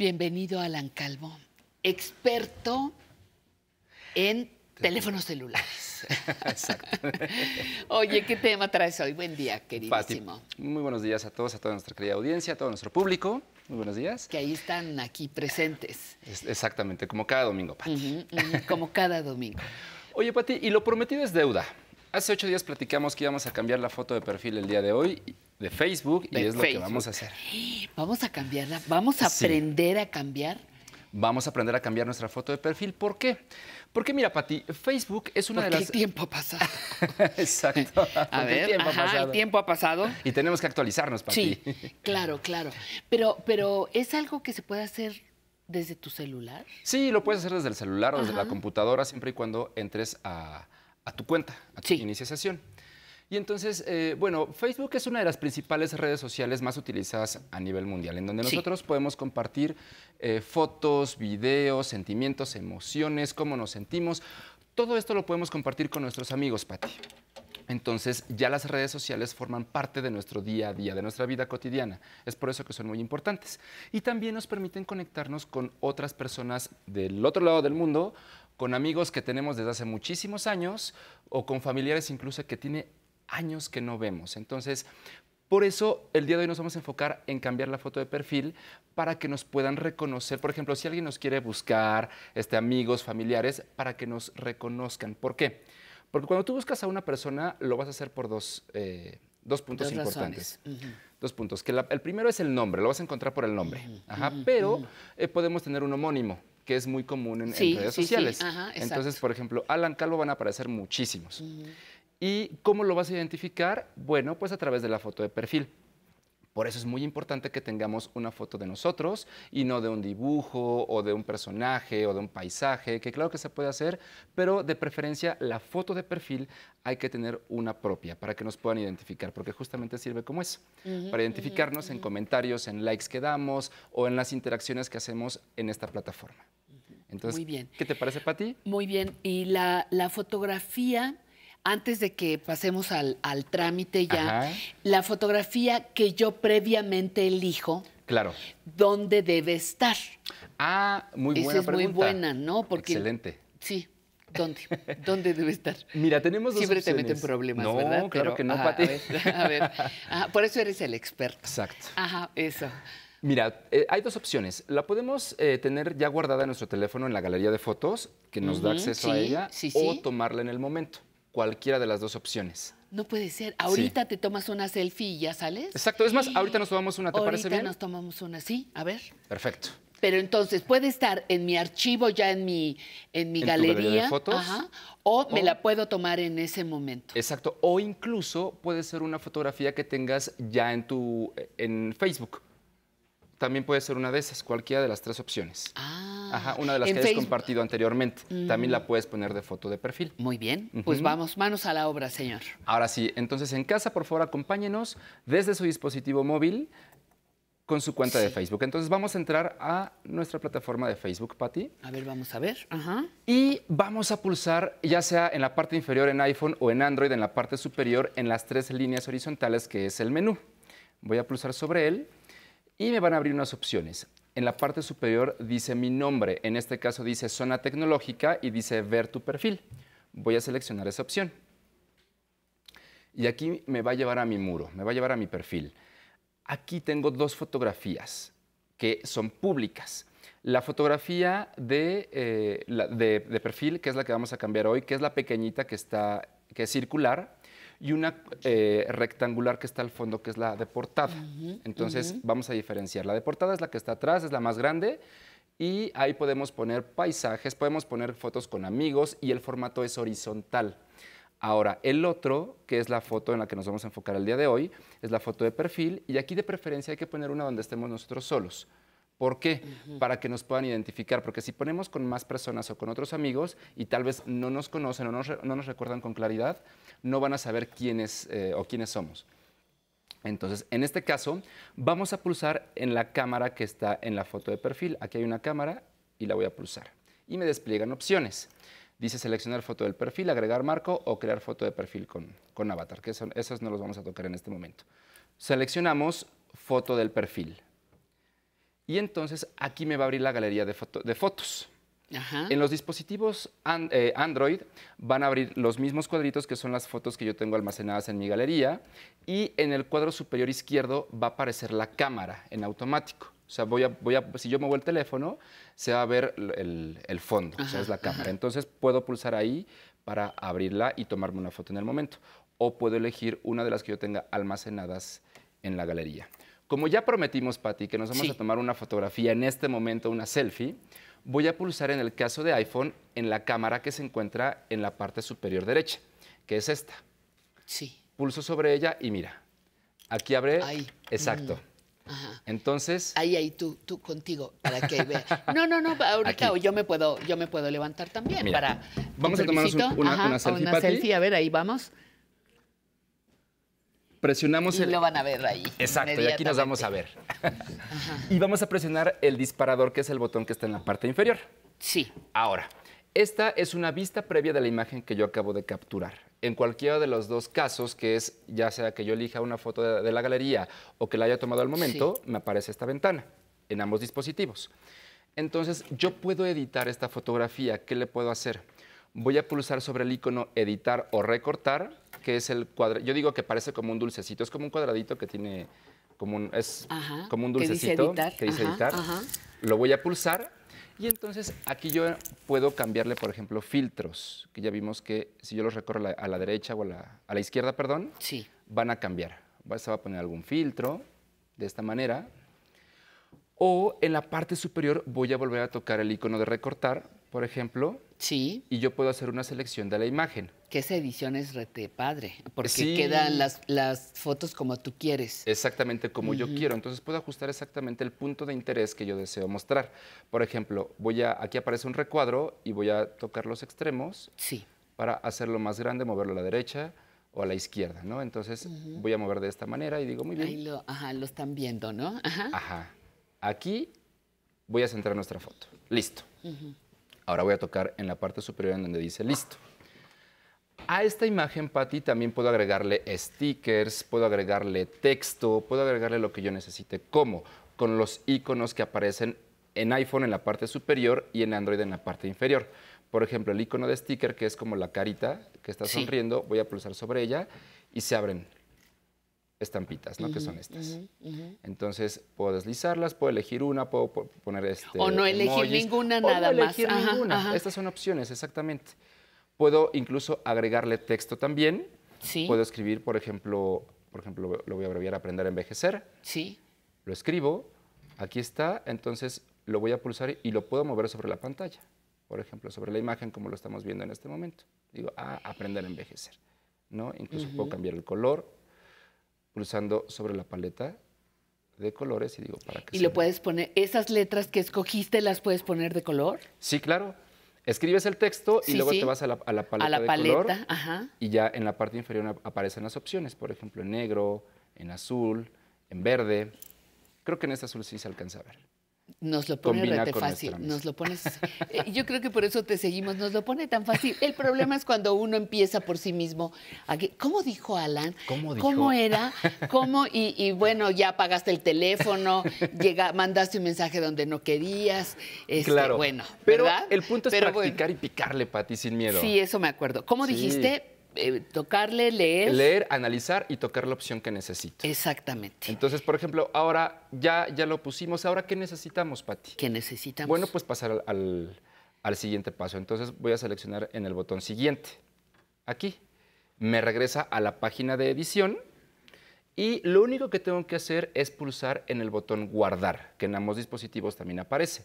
Bienvenido, Alan Calvo, experto en teléfonos celulares. Oye, ¿qué tema traes hoy? Buen día, queridísimo. muy buenos días a todos, a toda nuestra querida audiencia, a todo nuestro público. Muy buenos días. Que ahí están aquí presentes. exactamente, como cada domingo, Pati. como cada domingo. Oye, Pati, y lo prometido es deuda. Hace ocho días platicamos que íbamos a cambiar la foto de perfil el día de hoy de Facebook y es lo que vamos a hacer. Vamos a cambiarla, vamos a aprender a cambiar. Vamos a aprender a cambiar nuestra foto de perfil. ¿Por qué? Porque mira, Pati, Facebook es una de las. El tiempo ha pasado. Exacto. el tiempo, ha pasado. Y tenemos que actualizarnos, Pati. Sí, claro, claro. Pero, pero es algo que se puede hacer desde tu celular. Sí, lo puedes hacer desde el celular o desde la computadora, siempre y cuando entres a, tu cuenta, a tu iniciación. Y entonces, eh, bueno, Facebook es una de las principales redes sociales más utilizadas a nivel mundial, en donde nosotros podemos compartir eh, fotos, videos, sentimientos, emociones, cómo nos sentimos. Todo esto lo podemos compartir con nuestros amigos, Patti. Entonces ya las redes sociales forman parte de nuestro día a día, de nuestra vida cotidiana. Es por eso que son muy importantes. Y también nos permiten conectarnos con otras personas del otro lado del mundo, con amigos que tenemos desde hace muchísimos años o con familiares incluso que tiene años que no vemos. Entonces, por eso el día de hoy nos vamos a enfocar en cambiar la foto de perfil para que nos puedan reconocer, por ejemplo, si alguien nos quiere buscar, este, amigos, familiares, para que nos reconozcan. ¿Por qué? Porque cuando tú buscas a una persona, lo vas a hacer por dos, eh, puntos importantes. Dos puntos. Que el primero es el nombre, lo vas a encontrar por el nombre. Pero eh, podemos tener un homónimo que es muy común en, redes sociales. Entonces, por ejemplo, Alan Calvo van a aparecer muchísimos. ¿Y cómo lo vas a identificar? Bueno, pues a través de la foto de perfil. Por eso es muy importante que tengamos una foto de nosotros y no de un dibujo o de un personaje o de un paisaje, que claro que se puede hacer, pero de preferencia la foto de perfil hay que tener una propia para que nos puedan identificar, porque justamente sirve como eso, para identificarnos en comentarios, en likes que damos o en las interacciones que hacemos en esta plataforma. Entonces, Muy bien. ¿qué te parece, ti? Muy bien. Y la fotografía antes de que pasemos al, trámite ya, la fotografía que yo previamente elijo. Claro. ¿Dónde debe estar? Ah, muy buena Esa es muy buena, ¿no? Porque, Excelente. Sí. ¿Dónde? ¿Dónde debe estar? Mira, tenemos dos Siempre te meten problemas, ¿verdad? No, claro que no, ah, Pati. A ver, ah, por eso eres el experto. Exacto. Ajá, eso. Mira, eh, hay dos opciones. La podemos eh, tener ya guardada en nuestro teléfono en la galería de fotos, que nos da acceso a ella, o tomarla en el momento cualquiera de las dos opciones. No puede ser. Ahorita te tomas una selfie y ya sales. Exacto. Es más, ahorita nos tomamos una. ¿Te parece bien? nos tomamos una, sí. A ver. Perfecto. Pero entonces puede estar en mi archivo, ya en mi, en mi en galería. de fotos. Ajá, o, o, me la puedo tomar en ese momento. Exacto. O incluso puede ser una fotografía que tengas ya en tu en Facebook. También puede ser una de esas, cualquiera de las tres opciones. Ah. Ajá, una de las que hayas compartido anteriormente. También la mm. puedes poner de foto de perfil. Muy bien, pues vamos, manos a la obra, señor. Ahora sí, entonces en casa, por favor, acompáñenos desde su dispositivo móvil con su cuenta de Facebook. Entonces vamos a entrar a nuestra plataforma de Facebook, Patti. A ver, vamos a ver. Ajá. Y vamos a pulsar, ya sea en la parte inferior en iPhone o en Android, en la parte superior, en las tres líneas horizontales que es el menú. Voy a pulsar sobre él y me van a abrir unas opciones en la parte superior dice mi nombre. En este caso dice zona tecnológica y dice ver tu perfil. Voy a seleccionar esa opción. Y aquí me va a llevar a mi muro, me va a llevar a mi perfil. Aquí tengo dos fotografías que son públicas. La fotografía de, eh, perfil, que es la que vamos a cambiar hoy, que es la pequeñita que, está, que es circular, y una eh, rectangular que está al fondo, que es la de portada. Entonces, vamos a diferenciar. La de portada es la que está atrás, es la más grande. Y ahí podemos poner paisajes, podemos poner fotos con amigos y el formato es horizontal. Ahora, el otro, que es la foto en la que nos vamos a enfocar el día de hoy, es la foto de perfil y aquí de preferencia hay que poner una donde estemos nosotros solos. ¿Por qué? Para que nos puedan identificar, porque si ponemos con más personas o con otros amigos y tal vez no nos conocen o no, nos recuerdan con claridad, no van a saber quiénes eh, o quiénes somos. Entonces, en este caso, vamos a pulsar en la cámara que está en la foto de perfil. Aquí hay una cámara y la voy a pulsar. Y me despliegan opciones. Dice seleccionar foto del perfil, agregar marco o crear foto de perfil con, avatar, que son esos no los vamos a tocar en este momento. Seleccionamos foto del perfil y entonces aquí me va a abrir la galería de, fotos. En los dispositivos eh, Android van a abrir los mismos cuadritos que son las fotos que yo tengo almacenadas en mi galería y en el cuadro superior izquierdo va a aparecer la cámara en automático. O sea, voy si yo muevo el teléfono, se va a ver el, fondo, o sea, es la cámara. Entonces puedo pulsar ahí para abrirla y tomarme una foto en el momento. O puedo elegir una de las que yo tenga almacenadas en la galería. Como ya prometimos, Patti, que nos vamos a tomar una fotografía en este momento, una selfie, voy a pulsar en el caso de iPhone en la cámara que se encuentra en la parte superior derecha, que es esta. Sí. Pulso sobre ella y mira. Aquí abre. Ahí. Exacto. Ajá. Entonces. Ahí, ahí, tú, tú contigo, para que vea. No, no, no, ahorita yo me puedo, yo me puedo levantar también para. Vamos a tomarnos una, una, selfie. selfie, a ver, ahí vamos presionamos y lo van a ver ahí. Exacto, y aquí nos vamos a ver. Y vamos a presionar el disparador, que es el botón que está en la parte inferior. Sí. Ahora, esta es una vista previa de la imagen que yo acabo de capturar. En cualquiera de los dos casos, que es ya sea que yo elija una foto de, la galería o que la haya tomado al momento, me aparece esta ventana en ambos dispositivos. Entonces, yo puedo editar esta fotografía. ¿Qué le puedo hacer? voy a pulsar sobre el icono editar o recortar, que es el cuadro. Yo digo que parece como un dulcecito, es como un cuadradito que tiene como es como un dulcecito que dice editar. Lo voy a pulsar y entonces aquí yo puedo cambiarle, por ejemplo, filtros, que ya vimos que si yo los recorro a la, derecha o a la, izquierda, perdón, sí. van a cambiar. Se a poner algún filtro de esta manera. O en la parte superior voy a volver a tocar el icono de recortar, por ejemplo, Sí. Y yo puedo hacer una selección de la imagen. Que esa edición es rete padre, porque quedan las, fotos como tú quieres. Exactamente como yo quiero. Entonces puedo ajustar exactamente el punto de interés que yo deseo mostrar. Por ejemplo, voy a, aquí aparece un recuadro y voy a tocar los extremos. Sí. Para hacerlo más grande, moverlo a la derecha o a la izquierda, ¿no? Entonces voy a mover de esta manera y digo, muy bien. Ahí lo, ajá, lo están viendo, ¿no? Ajá. Aquí voy a centrar nuestra foto. Listo. Ahora voy a tocar en la parte superior en donde dice listo. A esta imagen, Patty, también puedo agregarle stickers, puedo agregarle texto, puedo agregarle lo que yo necesite, como con los iconos que aparecen en iPhone en la parte superior y en Android en la parte inferior. Por ejemplo, el icono de sticker, que es como la carita que está sonriendo, voy a pulsar sobre ella y se abren estampitas, ¿no? que son estas. Entonces, puedo deslizarlas, puedo elegir una, puedo poner este... O no elegir ninguna nada más. No elegir Estas son opciones, exactamente. Puedo incluso agregarle texto también. Sí. Puedo escribir, por ejemplo, por ejemplo, lo voy a abreviar Aprender a Envejecer. Sí. Lo escribo, aquí está, entonces lo voy a pulsar y lo puedo mover sobre la pantalla. Por ejemplo, sobre la imagen como lo estamos viendo en este momento. Digo, ah, Aprender a Envejecer. ¿no? Incluso puedo cambiar el color, pulsando sobre la paleta de colores y digo, ¿para qué? ¿Y lo puedes poner, esas letras que escogiste las puedes poner de color? Sí, claro. Escribes el texto y luego te vas a la, la paleta a la paleta, ajá. y ya en la parte inferior aparecen las opciones, por ejemplo, en negro, en azul, en verde. Creo que en este azul sí se alcanza a ver. Nos lo pone fácil, nos lo pones. Eh, yo creo que por eso te seguimos, nos lo pone tan fácil. El problema es cuando uno empieza por sí mismo. ¿Cómo dijo Alan? ¿Cómo, era? ¿Cómo? Y, bueno, ya apagaste el teléfono, llega, mandaste un mensaje donde no querías. Este, claro. Bueno, pero el punto es practicar y picarle, Pati, sin miedo. Sí, eso me acuerdo. ¿Cómo dijiste? Eh, tocarle, leer. Leer, analizar y tocar la opción que necesito. Exactamente. Entonces, por ejemplo, ahora ya, ya lo pusimos. Ahora, ¿qué necesitamos, Pati? ¿Qué necesitamos? Bueno, pues pasar al siguiente paso. Entonces voy a seleccionar en el botón siguiente. Aquí. Me regresa a la página de edición. Y lo único que tengo que hacer es pulsar en el botón guardar, que en ambos dispositivos también aparece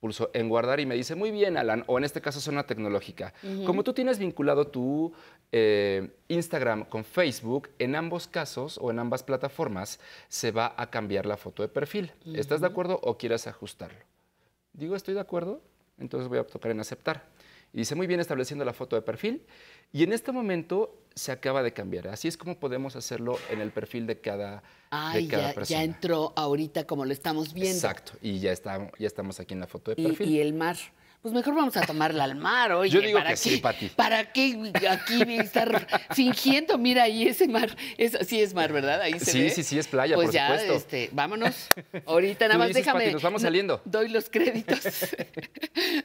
pulso en guardar y me dice, muy bien, Alan, o en este caso una tecnológica. Como tú tienes vinculado tu eh, Instagram con Facebook, en ambos casos o en ambas plataformas se va a cambiar la foto de perfil. ¿Estás de acuerdo o quieres ajustarlo? Digo, estoy de acuerdo, entonces voy a tocar en aceptar. Y dice, muy bien, estableciendo la foto de perfil. Y en este momento se acaba de cambiar. Así es como podemos hacerlo en el perfil de cada, de ya, persona. Ya entró ahorita como lo estamos viendo. Exacto. Y ya, está, ya estamos aquí en la foto de perfil. y, y el mar pues mejor vamos a tomarla al mar, oye. Yo digo ¿para que qué, sí, Pati. ¿Para qué aquí estar fingiendo? Mira, ahí ese mar, eso sí es mar, ¿verdad? Ahí se sí, ve. sí, sí, es playa, pues por ya, supuesto. Este, vámonos. Ahorita nada más dices, déjame. Pati, nos vamos saliendo. Doy los créditos.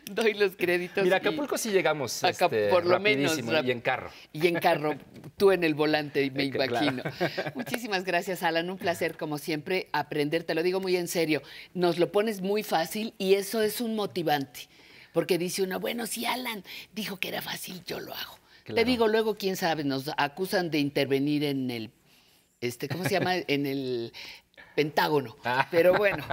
doy los créditos. Mira, Acapulco si sí llegamos. Acá, este, por lo menos. Y en carro. Y en carro. Tú en el volante, me eh, imagino. Muchísimas gracias, Alan. Un placer, como siempre, aprender. Te lo digo muy en serio. Nos lo pones muy fácil y eso es un motivante. Porque dice uno, bueno, si Alan dijo que era fácil, yo lo hago. Te digo, luego, quién sabe, nos acusan de intervenir en el, este, ¿cómo se llama? en el Pentágono. Ah. Pero bueno.